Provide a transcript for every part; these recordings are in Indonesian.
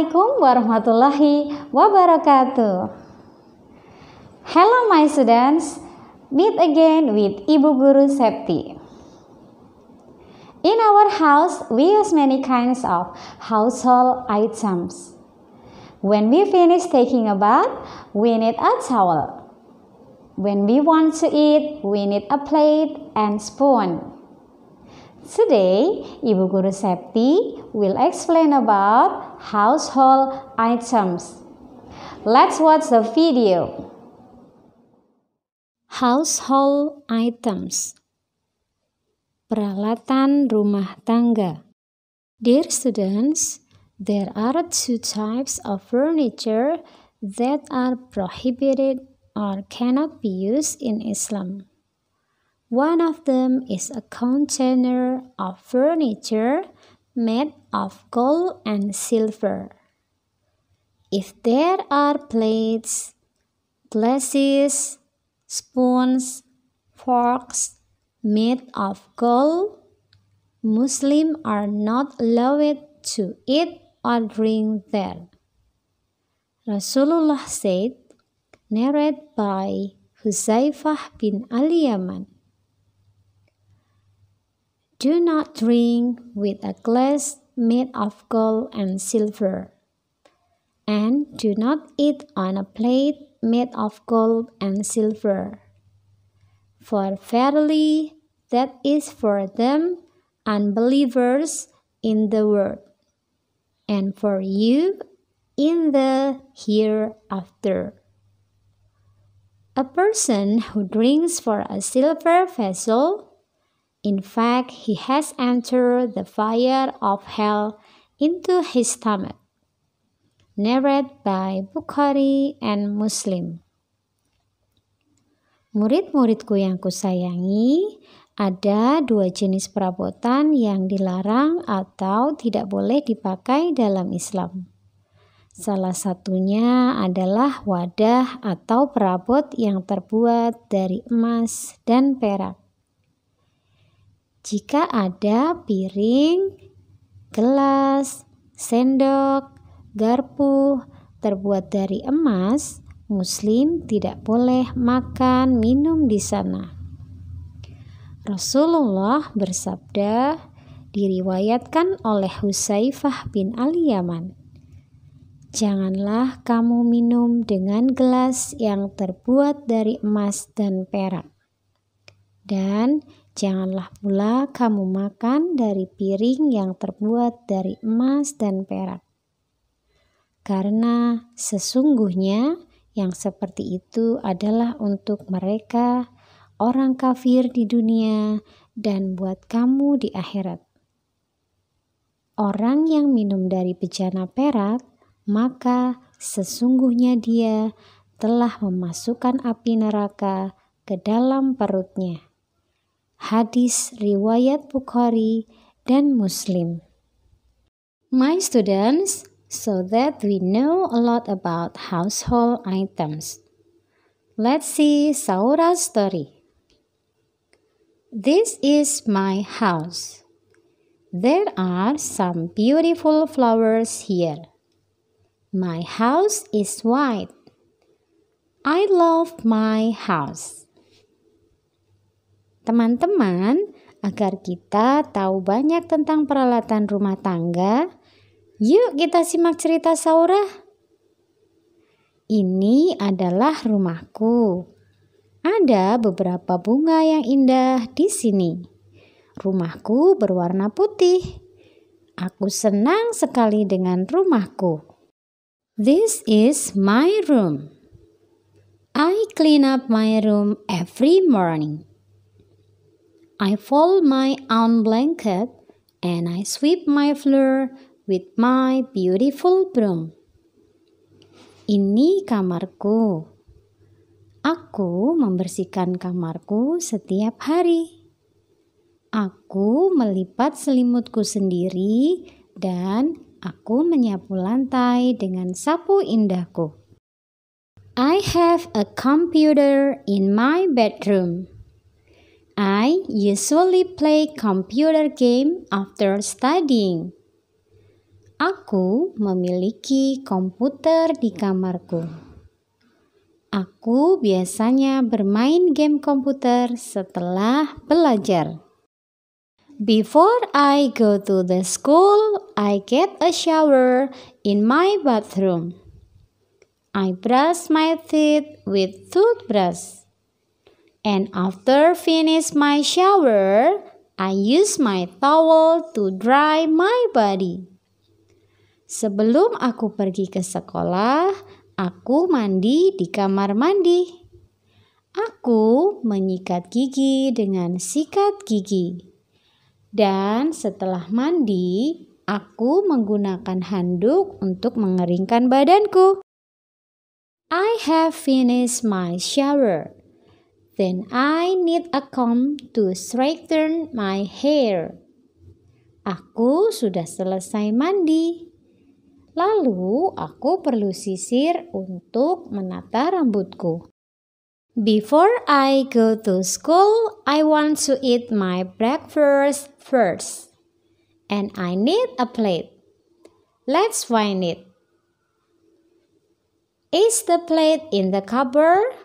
Assalamualaikum warahmatullahi wabarakatuh. Hello my students, meet again with Ibu Guru Septi. In our house, we use many kinds of household items. When we finish taking a bath, we need a towel. When we want to eat, we need a plate and spoon. Today, Ibu Guru Septi will explain about household items. Let's watch the video. Household items Peralatan rumah tangga Dear students, there are two types of furniture that are prohibited or cannot be used in Islam. One of them is a container of furniture made of gold and silver. If there are plates, glasses, spoons, forks made of gold, Muslims are not allowed to eat or drink there. Rasulullah said, narrated by Husayfah bin Al-Yaman. Do not drink with a glass made of gold and silver. And do not eat on a plate made of gold and silver. For verily, that is for them unbelievers in the world, and for you in the hereafter. A person who drinks from a silver vessel In fact, he has entered the fire of hell into his stomach. Narrated by Bukhari and Muslim. Murid-muridku yang kusayangi, ada dua jenis perabotan yang dilarang atau tidak boleh dipakai dalam Islam. Salah satunya adalah wadah atau perabot yang terbuat dari emas dan perak jika ada piring, gelas, sendok, garpu terbuat dari emas, Muslim tidak boleh makan minum di sana. Rasulullah bersabda, diriwayatkan oleh Husayfah bin Ali yaman Janganlah kamu minum dengan gelas yang terbuat dari emas dan perak. Dan Janganlah pula kamu makan dari piring yang terbuat dari emas dan perak, karena sesungguhnya yang seperti itu adalah untuk mereka, orang kafir di dunia, dan buat kamu di akhirat. Orang yang minum dari bejana perak, maka sesungguhnya dia telah memasukkan api neraka ke dalam perutnya. Hadis Riwayat Bukhari dan Muslim. My students, so that we know a lot about household items. Let's see Saura's story. This is my house. There are some beautiful flowers here. My house is white. I love my house. Teman-teman, agar kita tahu banyak tentang peralatan rumah tangga, yuk kita simak cerita Saurah. Ini adalah rumahku. Ada beberapa bunga yang indah di sini. Rumahku berwarna putih. Aku senang sekali dengan rumahku. This is my room. I clean up my room every morning. I fold my own blanket and I sweep my floor with my beautiful broom. Ini kamarku. Aku membersihkan kamarku setiap hari. Aku melipat selimutku sendiri dan aku menyapu lantai dengan sapu indahku. I have a computer in my bedroom. I usually play computer game after studying. Aku memiliki komputer di kamarku. Aku biasanya bermain game komputer setelah belajar. Before I go to the school, I get a shower in my bathroom. I brush my teeth with toothbrush. And after finish my shower, I use my towel to dry my body. Sebelum aku pergi ke sekolah, aku mandi di kamar mandi. Aku menyikat gigi dengan sikat gigi. Dan setelah mandi, aku menggunakan handuk untuk mengeringkan badanku. I have finished my shower. Then I need a comb to straighten my hair. Aku sudah selesai mandi. Lalu aku perlu sisir untuk menata rambutku. Before I go to school, I want to eat my breakfast first. And I need a plate. Let's find it. Is the plate in the cupboard?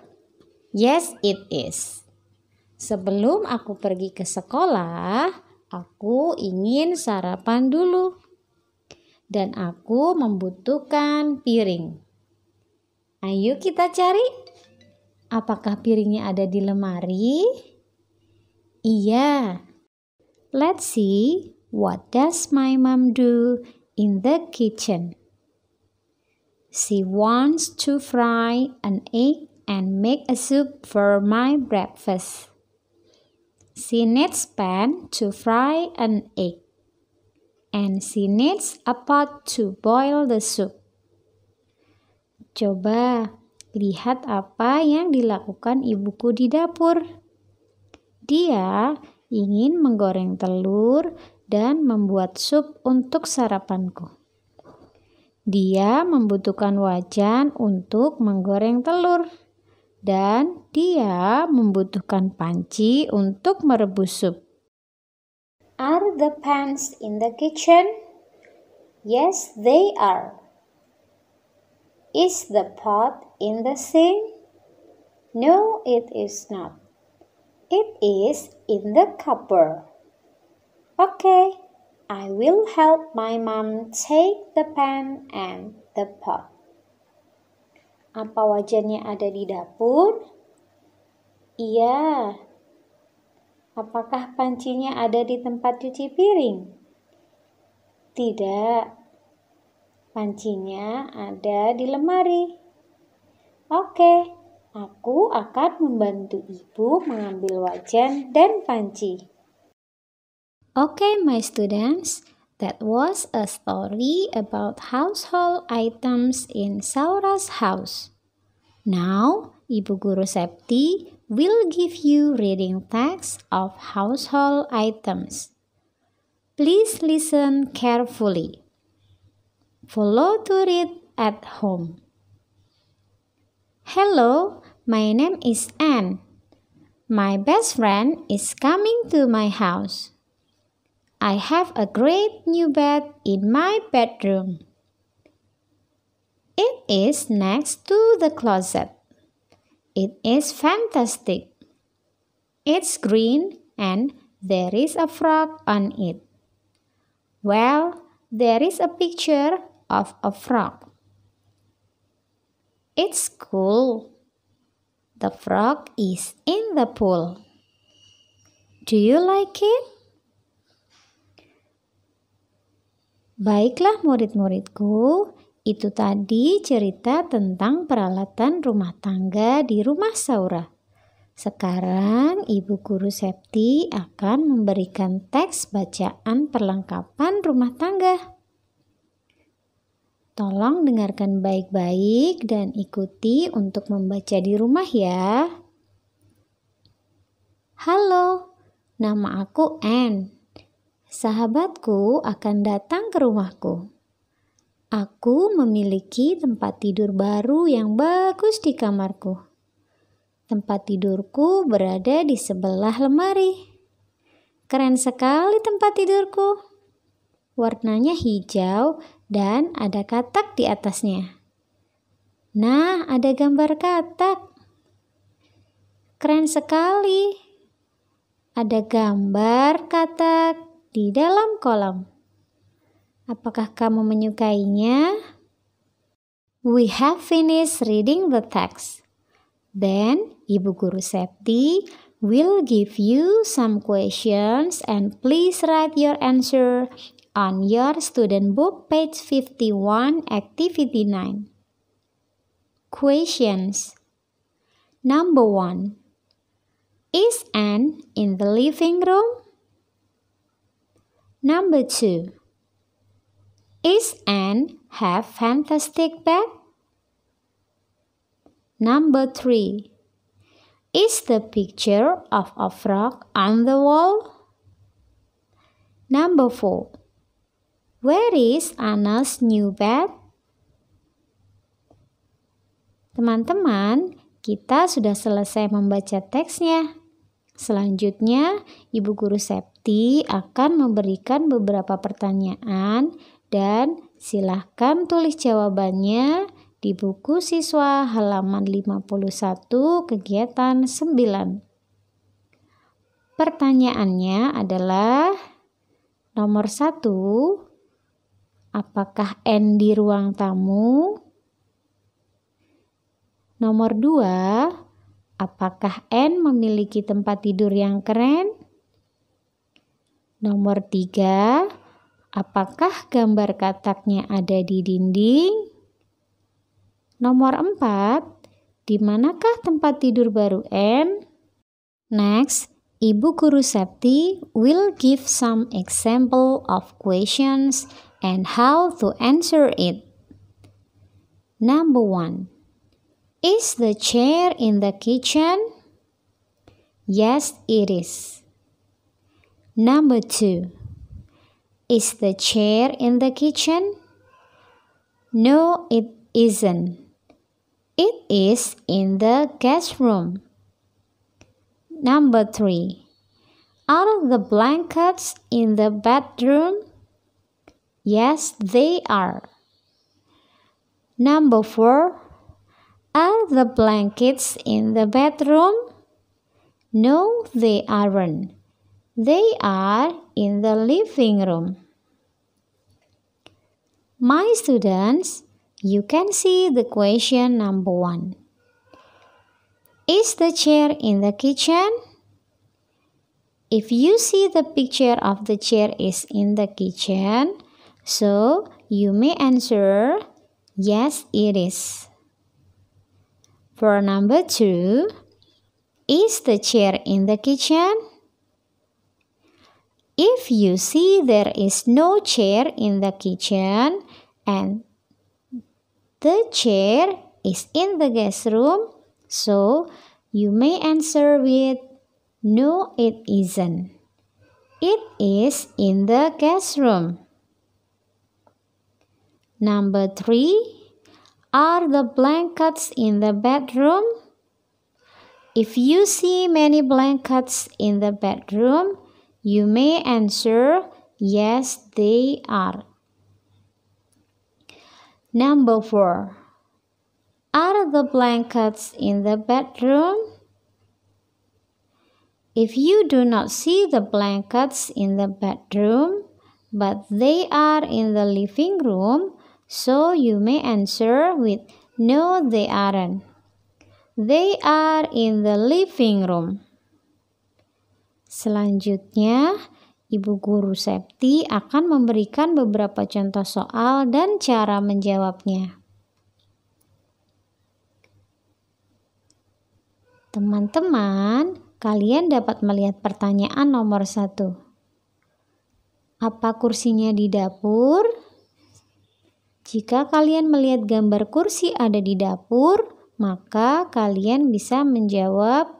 Yes, it is. Sebelum aku pergi ke sekolah, aku ingin sarapan dulu. Dan aku membutuhkan piring. Ayo kita cari. Apakah piringnya ada di lemari? Iya. Let's see what does my mom do in the kitchen. She wants to fry an egg and make a soup for my breakfast. She needs pan to fry an egg, and she needs a pot to boil the soup. Coba lihat apa yang dilakukan ibuku di dapur. Dia ingin menggoreng telur dan membuat sup untuk sarapanku. Dia membutuhkan wajan untuk menggoreng telur dan dia membutuhkan panci untuk merebus sup. Are the pans in the kitchen? Yes, they are. Is the pot in the sink? No, it is not. It is in the cupboard. Okay, I will help my mom take the pan and the pot. Apa wajannya ada di dapur? Iya. Apakah pancinya ada di tempat cuci piring? Tidak. Pancinya ada di lemari. Oke, aku akan membantu ibu mengambil wajan dan panci. Oke, my students. That was a story about household items in Saura's house. Now, Ibu Guru Septi will give you reading text of household items. Please listen carefully. Follow to read at home. Hello, my name is Anne. My best friend is coming to my house. I have a great new bed in my bedroom. It is next to the closet. It is fantastic. It's green and there is a frog on it. Well, there is a picture of a frog. It's cool. The frog is in the pool. Do you like it? Baiklah murid-muridku, itu tadi cerita tentang peralatan rumah tangga di rumah Saura. Sekarang Ibu Guru Septi akan memberikan teks bacaan perlengkapan rumah tangga. Tolong dengarkan baik-baik dan ikuti untuk membaca di rumah ya. Halo, nama aku Anne sahabatku akan datang ke rumahku. Aku memiliki tempat tidur baru yang bagus di kamarku. Tempat tidurku berada di sebelah lemari. Keren sekali tempat tidurku. Warnanya hijau dan ada katak di atasnya. Nah, ada gambar katak. Keren sekali. Ada gambar katak di dalam kolam. Apakah kamu menyukainya? We have finished reading the text. Then, Ibu Guru Septi will give you some questions and please write your answer on your student book page 51 activity 9. Questions Number 1 Is Anne in the living room? Number two, Is Anne have fantastic bag? Number three, Is the picture of a frog on the wall? Number four, Where is Anna's new bed? Teman-teman, kita sudah selesai membaca teksnya. Selanjutnya, Ibu Guru Sep Nanti akan memberikan beberapa pertanyaan dan silahkan tulis jawabannya di buku siswa halaman 51 kegiatan 9. Pertanyaannya adalah nomor 1 apakah N di ruang tamu? Nomor 2 apakah N memiliki tempat tidur yang keren? Nomor tiga, apakah gambar kataknya ada di dinding? Nomor empat, di manakah tempat tidur baru N? Next, Ibu Guru Septi will give some example of questions and how to answer it. Number one, is the chair in the kitchen? Yes, it is. Number two, is the chair in the kitchen? No, it isn't. It is in the guest room. Number three, are the blankets in the bedroom? Yes, they are. Number four, are the blankets in the bedroom? No, they aren't. They are in the living room. My students, you can see the question number one. Is the chair in the kitchen? If you see the picture of the chair is in the kitchen, so you may answer yes, it is. For number two, is the chair in the kitchen? If you see there is no chair in the kitchen and the chair is in the guest room, so you may answer with No, it isn't. It is in the guest room. Number three. Are the blankets in the bedroom? If you see many blankets in the bedroom, you may answer, yes, they are. Number four. Are the blankets in the bedroom? If you do not see the blankets in the bedroom, but they are in the living room, so you may answer with no, they aren't. They are in the living room. Selanjutnya, Ibu guru Septi akan memberikan beberapa contoh soal dan cara menjawabnya. Teman-teman, kalian dapat melihat pertanyaan nomor satu. Apa kursinya di dapur? Jika kalian melihat gambar kursi ada di dapur, maka kalian bisa menjawab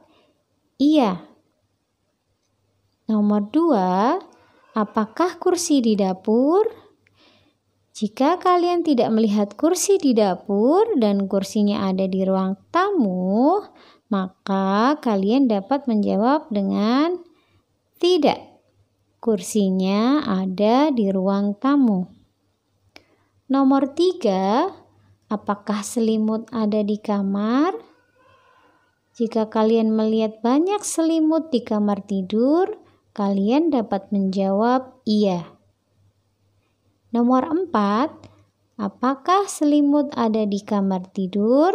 iya. Nomor dua, apakah kursi di dapur? Jika kalian tidak melihat kursi di dapur dan kursinya ada di ruang tamu, maka kalian dapat menjawab dengan tidak. Kursinya ada di ruang tamu. Nomor tiga, apakah selimut ada di kamar? Jika kalian melihat banyak selimut di kamar tidur, Kalian dapat menjawab iya. Nomor 4. Apakah selimut ada di kamar tidur?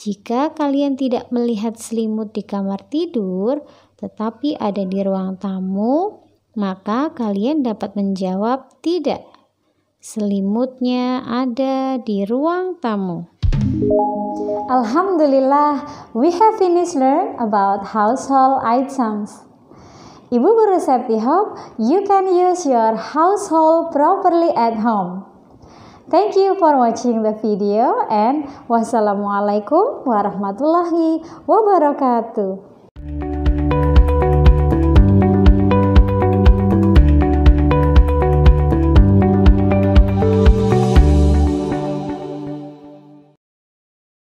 Jika kalian tidak melihat selimut di kamar tidur, tetapi ada di ruang tamu, maka kalian dapat menjawab tidak. Selimutnya ada di ruang tamu. Alhamdulillah, we have finished learn about household items. Ibu Guru Septi hope you can use your household properly at home. Thank you for watching the video and wassalamualaikum warahmatullahi wabarakatuh.